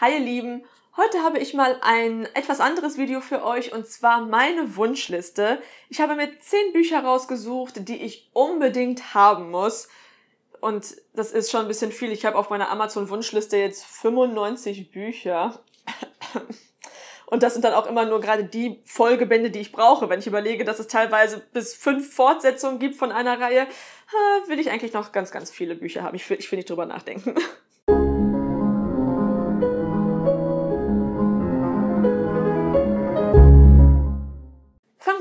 Hi ihr Lieben, heute habe ich mal ein etwas anderes Video für euch und zwar meine Wunschliste. Ich habe mir zehn Bücher rausgesucht, die ich unbedingt haben muss. Und das ist schon ein bisschen viel. Ich habe auf meiner Amazon-Wunschliste jetzt 95 Bücher. Und das sind dann auch immer nur gerade die Folgebände, die ich brauche. Wenn ich überlege, dass es teilweise bis fünf Fortsetzungen gibt von einer Reihe, will ich eigentlich noch ganz, ganz viele Bücher haben. Ich will, ich will nicht drüber nachdenken.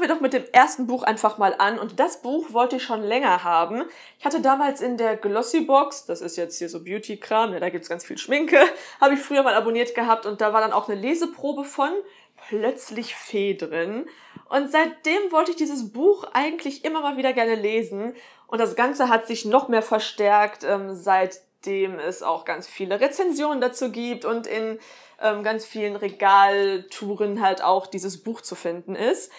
wir doch mit dem ersten Buch einfach mal an. Und das Buch wollte ich schon länger haben. Ich hatte damals in der Glossybox, das ist jetzt hier so Beauty-Kram, ja, ne, da es ganz viel Schminke, habe ich früher mal abonniert gehabt und da war dann auch eine Leseprobe von plötzlich Fee drin. Und seitdem wollte ich dieses Buch eigentlich immer mal wieder gerne lesen. Und das Ganze hat sich noch mehr verstärkt, ähm, seitdem es auch ganz viele Rezensionen dazu gibt und in ähm, ganz vielen Regaltouren halt auch dieses Buch zu finden ist.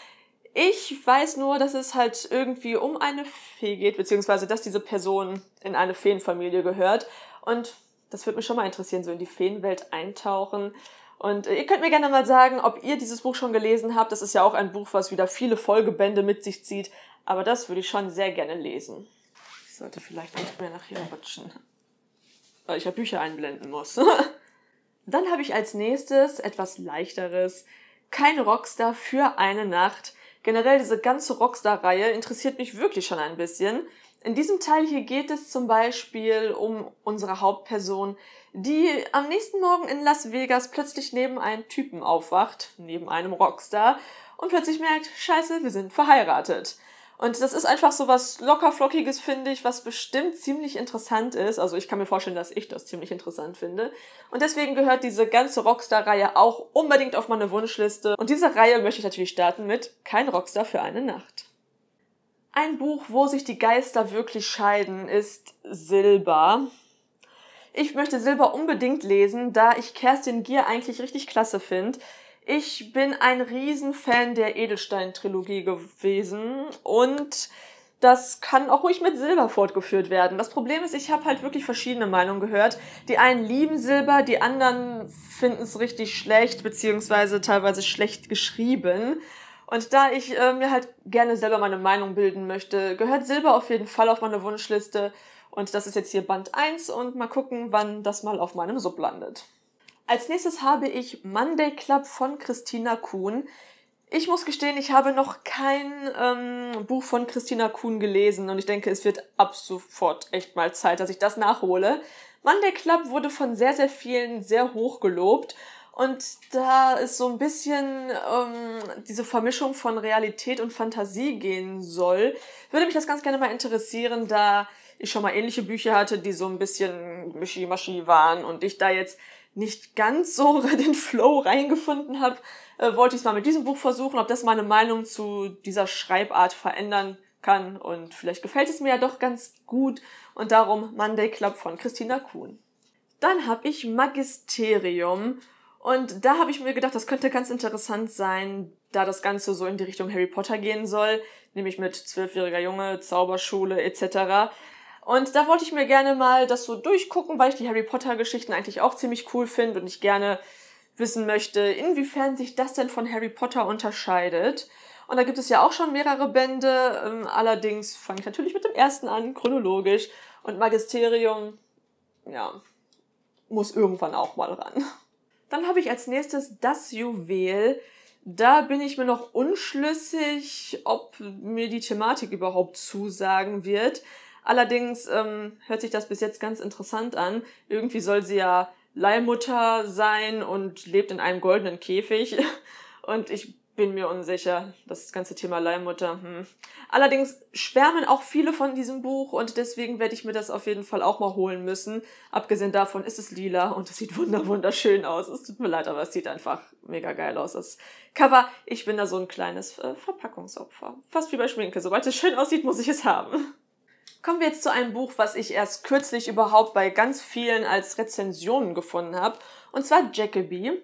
Ich weiß nur, dass es halt irgendwie um eine Fee geht, beziehungsweise dass diese Person in eine Feenfamilie gehört. Und das würde mich schon mal interessieren, so in die Feenwelt eintauchen. Und ihr könnt mir gerne mal sagen, ob ihr dieses Buch schon gelesen habt. Das ist ja auch ein Buch, was wieder viele Folgebände mit sich zieht. Aber das würde ich schon sehr gerne lesen. Ich sollte vielleicht nicht mehr nach hier rutschen, weil ich ja Bücher einblenden muss. Dann habe ich als nächstes etwas leichteres. Kein Rockstar für eine Nacht Generell diese ganze Rockstar-Reihe interessiert mich wirklich schon ein bisschen. In diesem Teil hier geht es zum Beispiel um unsere Hauptperson, die am nächsten Morgen in Las Vegas plötzlich neben einem Typen aufwacht, neben einem Rockstar, und plötzlich merkt, scheiße, wir sind verheiratet. Und das ist einfach so was lockerflockiges, finde ich, was bestimmt ziemlich interessant ist. Also ich kann mir vorstellen, dass ich das ziemlich interessant finde. Und deswegen gehört diese ganze Rockstar-Reihe auch unbedingt auf meine Wunschliste. Und diese Reihe möchte ich natürlich starten mit Kein Rockstar für eine Nacht. Ein Buch, wo sich die Geister wirklich scheiden, ist Silber. Ich möchte Silber unbedingt lesen, da ich Kerstin Gier eigentlich richtig klasse finde. Ich bin ein Riesenfan der Edelstein-Trilogie gewesen und das kann auch ruhig mit Silber fortgeführt werden. Das Problem ist, ich habe halt wirklich verschiedene Meinungen gehört. Die einen lieben Silber, die anderen finden es richtig schlecht, beziehungsweise teilweise schlecht geschrieben. Und da ich äh, mir halt gerne selber meine Meinung bilden möchte, gehört Silber auf jeden Fall auf meine Wunschliste. Und das ist jetzt hier Band 1 und mal gucken, wann das mal auf meinem Sub landet. Als nächstes habe ich Monday Club von Christina Kuhn. Ich muss gestehen, ich habe noch kein ähm, Buch von Christina Kuhn gelesen und ich denke, es wird ab sofort echt mal Zeit, dass ich das nachhole. Monday Club wurde von sehr, sehr vielen sehr hoch gelobt und da es so ein bisschen ähm, diese Vermischung von Realität und Fantasie gehen soll, würde mich das ganz gerne mal interessieren, da ich schon mal ähnliche Bücher hatte, die so ein bisschen mischi-maschi waren und ich da jetzt nicht ganz so den Flow reingefunden habe, äh, wollte ich es mal mit diesem Buch versuchen, ob das meine Meinung zu dieser Schreibart verändern kann. Und vielleicht gefällt es mir ja doch ganz gut. Und darum Monday Club von Christina Kuhn. Dann habe ich Magisterium. Und da habe ich mir gedacht, das könnte ganz interessant sein, da das Ganze so in die Richtung Harry Potter gehen soll, nämlich mit zwölfjähriger Junge, Zauberschule etc. Und da wollte ich mir gerne mal das so durchgucken, weil ich die Harry Potter Geschichten eigentlich auch ziemlich cool finde und ich gerne wissen möchte, inwiefern sich das denn von Harry Potter unterscheidet. Und da gibt es ja auch schon mehrere Bände. Ähm, allerdings fange ich natürlich mit dem ersten an, chronologisch. Und Magisterium, ja, muss irgendwann auch mal ran. Dann habe ich als nächstes das Juwel. Da bin ich mir noch unschlüssig, ob mir die Thematik überhaupt zusagen wird. Allerdings ähm, hört sich das bis jetzt ganz interessant an. Irgendwie soll sie ja Leihmutter sein und lebt in einem goldenen Käfig. Und ich bin mir unsicher, das ganze Thema Leihmutter. Hm. Allerdings schwärmen auch viele von diesem Buch und deswegen werde ich mir das auf jeden Fall auch mal holen müssen. Abgesehen davon ist es lila und es sieht wunder wunderschön aus. Es tut mir leid, aber es sieht einfach mega geil aus. Das Cover, ich bin da so ein kleines äh, Verpackungsopfer. Fast wie bei Schminke. Sobald es schön aussieht, muss ich es haben. Kommen wir jetzt zu einem Buch, was ich erst kürzlich überhaupt bei ganz vielen als Rezensionen gefunden habe, und zwar Jacoby.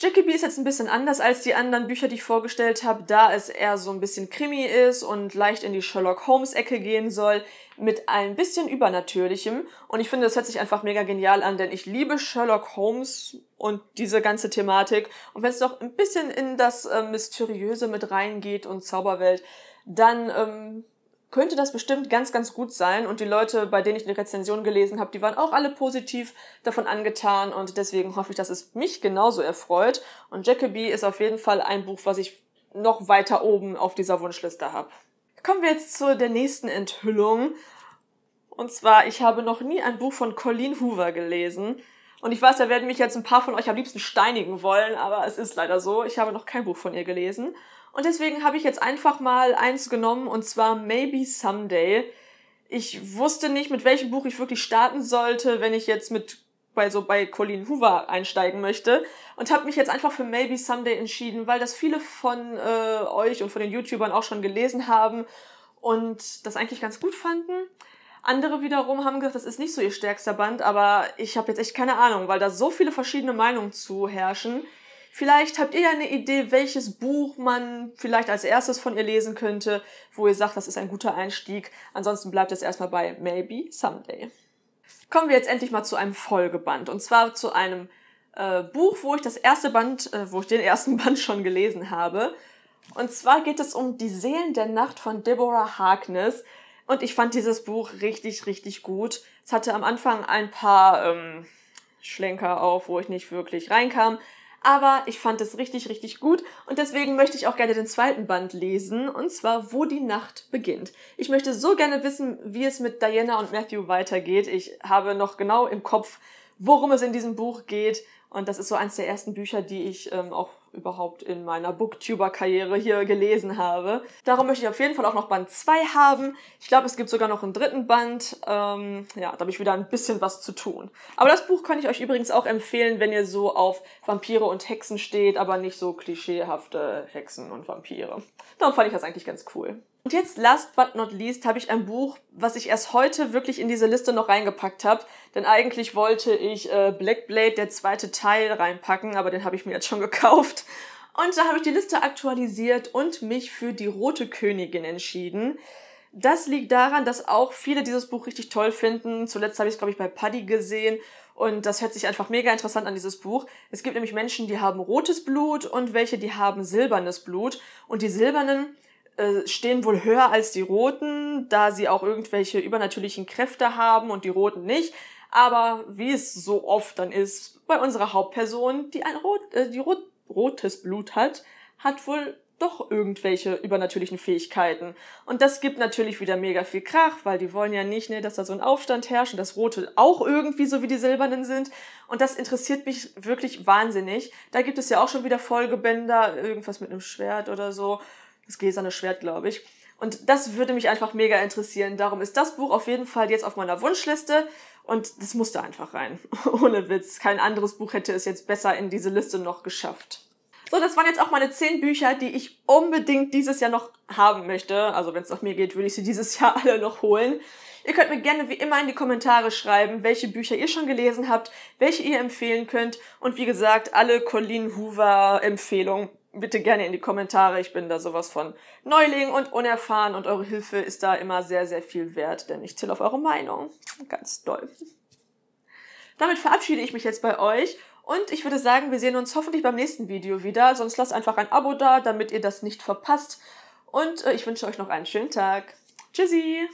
Jacoby ist jetzt ein bisschen anders als die anderen Bücher, die ich vorgestellt habe, da es eher so ein bisschen Krimi ist und leicht in die Sherlock Holmes-Ecke gehen soll, mit ein bisschen Übernatürlichem. Und ich finde, das hört sich einfach mega genial an, denn ich liebe Sherlock Holmes und diese ganze Thematik. Und wenn es noch ein bisschen in das äh, Mysteriöse mit reingeht und Zauberwelt, dann ähm, könnte das bestimmt ganz, ganz gut sein. Und die Leute, bei denen ich eine Rezension gelesen habe, die waren auch alle positiv davon angetan. Und deswegen hoffe ich, dass es mich genauso erfreut. Und Jacoby ist auf jeden Fall ein Buch, was ich noch weiter oben auf dieser Wunschliste habe. Kommen wir jetzt zu der nächsten Enthüllung. Und zwar, ich habe noch nie ein Buch von Colleen Hoover gelesen. Und ich weiß, da werden mich jetzt ein paar von euch am liebsten steinigen wollen, aber es ist leider so. Ich habe noch kein Buch von ihr gelesen. Und deswegen habe ich jetzt einfach mal eins genommen, und zwar Maybe Someday. Ich wusste nicht, mit welchem Buch ich wirklich starten sollte, wenn ich jetzt mit bei so bei Colleen Hoover einsteigen möchte und habe mich jetzt einfach für Maybe Someday entschieden, weil das viele von äh, euch und von den YouTubern auch schon gelesen haben und das eigentlich ganz gut fanden. Andere wiederum haben gesagt, das ist nicht so ihr stärkster Band, aber ich habe jetzt echt keine Ahnung, weil da so viele verschiedene Meinungen zu herrschen. Vielleicht habt ihr ja eine Idee, welches Buch man vielleicht als erstes von ihr lesen könnte, wo ihr sagt, das ist ein guter Einstieg. Ansonsten bleibt es erstmal bei Maybe Someday. Kommen wir jetzt endlich mal zu einem Folgeband und zwar zu einem äh, Buch, wo ich das erste Band, äh, wo ich den ersten Band schon gelesen habe. Und zwar geht es um Die Seelen der Nacht von Deborah Harkness. Und ich fand dieses Buch richtig, richtig gut. Es hatte am Anfang ein paar ähm, Schlenker auf, wo ich nicht wirklich reinkam. Aber ich fand es richtig, richtig gut und deswegen möchte ich auch gerne den zweiten Band lesen, und zwar Wo die Nacht beginnt. Ich möchte so gerne wissen, wie es mit Diana und Matthew weitergeht. Ich habe noch genau im Kopf, worum es in diesem Buch geht. Und das ist so eins der ersten Bücher, die ich ähm, auch überhaupt in meiner Booktuber-Karriere hier gelesen habe. Darum möchte ich auf jeden Fall auch noch Band 2 haben. Ich glaube, es gibt sogar noch einen dritten Band. Ähm, ja, da habe ich wieder ein bisschen was zu tun. Aber das Buch kann ich euch übrigens auch empfehlen, wenn ihr so auf Vampire und Hexen steht, aber nicht so klischeehafte Hexen und Vampire. Darum fand ich das eigentlich ganz cool. Und jetzt, last but not least, habe ich ein Buch, was ich erst heute wirklich in diese Liste noch reingepackt habe. Denn eigentlich wollte ich äh, Black Blade, der zweite Teil, reinpacken, aber den habe ich mir jetzt schon gekauft. Und da habe ich die Liste aktualisiert und mich für die Rote Königin entschieden. Das liegt daran, dass auch viele dieses Buch richtig toll finden. Zuletzt habe ich es, glaube ich, bei Paddy gesehen. Und das hört sich einfach mega interessant an, dieses Buch. Es gibt nämlich Menschen, die haben rotes Blut und welche, die haben silbernes Blut. Und die silbernen, äh, stehen wohl höher als die Roten, da sie auch irgendwelche übernatürlichen Kräfte haben und die Roten nicht. Aber wie es so oft dann ist, bei unserer Hauptperson, die ein Rot, äh, die Rot, rotes Blut hat, hat wohl doch irgendwelche übernatürlichen Fähigkeiten. Und das gibt natürlich wieder mega viel Krach, weil die wollen ja nicht, ne, dass da so ein Aufstand herrscht und das Rote auch irgendwie so wie die Silbernen sind. Und das interessiert mich wirklich wahnsinnig. Da gibt es ja auch schon wieder Folgebänder, irgendwas mit einem Schwert oder so das gläserne Schwert, glaube ich. Und das würde mich einfach mega interessieren. Darum ist das Buch auf jeden Fall jetzt auf meiner Wunschliste und das musste einfach rein. Ohne Witz. Kein anderes Buch hätte es jetzt besser in diese Liste noch geschafft. So, das waren jetzt auch meine zehn Bücher, die ich unbedingt dieses Jahr noch haben möchte. Also wenn es nach mir geht, würde ich sie dieses Jahr alle noch holen. Ihr könnt mir gerne wie immer in die Kommentare schreiben, welche Bücher ihr schon gelesen habt, welche ihr empfehlen könnt. Und wie gesagt, alle Colleen Hoover Empfehlungen bitte gerne in die Kommentare. Ich bin da sowas von Neuling und unerfahren und eure Hilfe ist da immer sehr, sehr viel wert, denn ich zähle auf eure Meinung. Ganz doll. Damit verabschiede ich mich jetzt bei euch und ich würde sagen, wir sehen uns hoffentlich beim nächsten Video wieder. Sonst lasst einfach ein Abo da, damit ihr das nicht verpasst. Und äh, ich wünsche euch noch einen schönen Tag. Tschüssi!